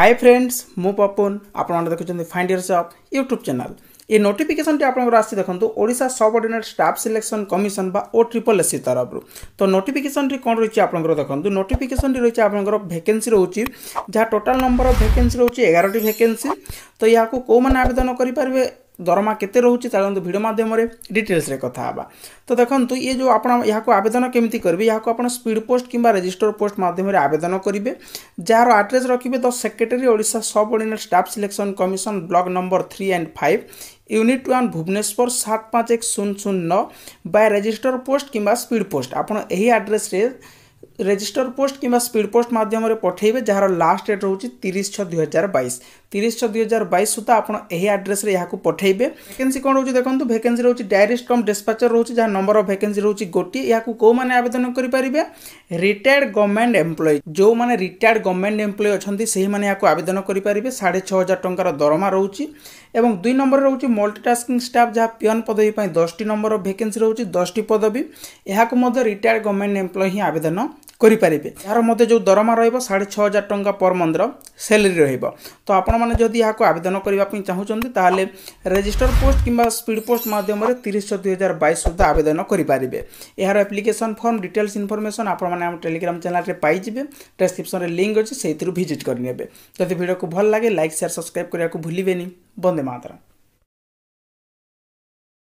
hi friends মু পপুন আপনার দেখুম ফাইন্ড ইয়ার সপ ইউট্যুব চ্যানেল এই নোটিফিকেসনটি আপনার আসছে দেখুন ওড়শা সব অর্ডিনেট স্টাফ সিলেকশন কমিশন বা ও ট্রিপল এসি তরফর তো নোটিফিকেসনটি কম রয়েছে আপনার দেখুন নোটিফিকেসনটি রয়েছে আপনার ভ্যাকেন্সি রয়েছে যা টোটাল নম্বর অফ ভ্যাকেন্সি রয়েছে এগারোটি ভ্যাকেন্সি তো ইয়াকে কেউ মানে আবেদন করে ଦରମା କେତେ ରହୁଛି ଚାଲନ୍ତୁ ଭିଡ଼ିଓ ମାଧ୍ୟମରେ ଡିଟେଲ୍ସରେ କଥା ହେବା ତ ଦେଖନ୍ତୁ ଇଏ ଯେଉଁ ଆପଣ ଏହାକୁ ଆବେଦନ କେମିତି କରିବେ ଏହାକୁ ଆପଣ ସ୍ପିଡ଼ ପୋଷ୍ଟ କିମ୍ବା ରେଜିଷ୍ଟର ପୋଷ୍ଟ ମାଧ୍ୟମରେ ଆବେଦନ କରିବେ ଯାହାର ଆଡ୍ରେସ୍ ରଖିବେ the secretary Odisha subordinate staff selection commission block number three and five unit one Bhubaneswar সাত পাঁচ এক শূন্য শূন্য বাই রেজিষ্টর পোস্ট কিংবা স্পিড পোস্ট আপনার এই আড্রেসে রেজিষ্টর পোস্ট কিংবা স্পিড পোস্ট মাধ্যমে পঠাইবে যার লাস্ট ডেট রয়েছে তিরিশ ছ দুই হাজার বাইশ তিরিশ ছ দুই হাজার বাইশ সুদ্ধা আপনার এই আড্রেসে এখন পঠাইবে ভ্যাকেন্সি কোণ রয়েছে দেখুন ভ্যাকেন্সি রয়েছে ডাইরেক্ট কম ডিসপাচর রয়েছে যা নম্বর অফ ভ্যাকেন্সি রয়েছে গোটি এখন কেউমানে আবেদন করে রিটায়ার্ড গভর্নমেন্ট এমপ্লয়ি যে রিটায়ার্ড গভর্নমেন্ট এমপ্লয়ি অনেক সেই মানে এখন আবেদন করে সাড়ে ছ হাজার টাকার দরমা রয়েছে এবং দুই নম্বরে রয়েছে মল্টিটাস্কিং স্টাফ যা পিয়ন পদবী দশটি নম্বর ভ্যাকেন্সি রয়েছে দশটি পদবী এখন রিটায়ার্ড গভর্নমেন্ট এমপ্লয়ি ହିଁ ଆବେଦନ କରିପାରିବେ ଏହାର ମଧ୍ୟ ଯେଉଁ ଦରମା ରହିବ ସାଢ଼େ ଛଅ ହଜାର ଟଙ୍କା ପର୍ ମନ୍ଥର ସେଲେରୀ ରହିବ ତ ଆପଣମାନେ ଯଦି ଏହାକୁ ଆବେଦନ କରିବା ପାଇଁ ଚାହୁଁଛନ୍ତି ତାହେଲେ ରେଜିଷ୍ଟର ପୋଷ୍ଟ କିମ୍ବା ସ୍ପିଡ଼ ପୋଷ୍ଟ ମାଧ୍ୟମରେ ତିରିଶ ଛଅ ଦୁଇ ହଜାର ବାଇଶ ସୁଦ୍ଧା ଆବେଦନ କରିପାରିବେ ଏହାର ଆପ୍ଲିକେସନ୍ ଫର୍ମ ଡିଟେଲ୍ସ ଇନଫର୍ମେସନ୍ ଆପଣମାନେ ଆମ ଟେଲିଗ୍ରାମ ଚ୍ୟାନେଲରେ ପାଇଯିବେ ଡେସ୍କ୍ରିପ୍ସନରେ ଲିଙ୍କ୍ ଅଛି ସେଇଥିରୁ ଭିଜିଟ୍ କରିନେବେ ଯଦି ଭିଡ଼ିଓକୁ ଭଲ ଲାଗେ ଲାଇକ୍ ସେୟାର ସବସ୍କ୍ରାଇବ୍ କରିବାକୁ ଭୁଲିବେନି ବନ୍ଦେ ମାତରମ୍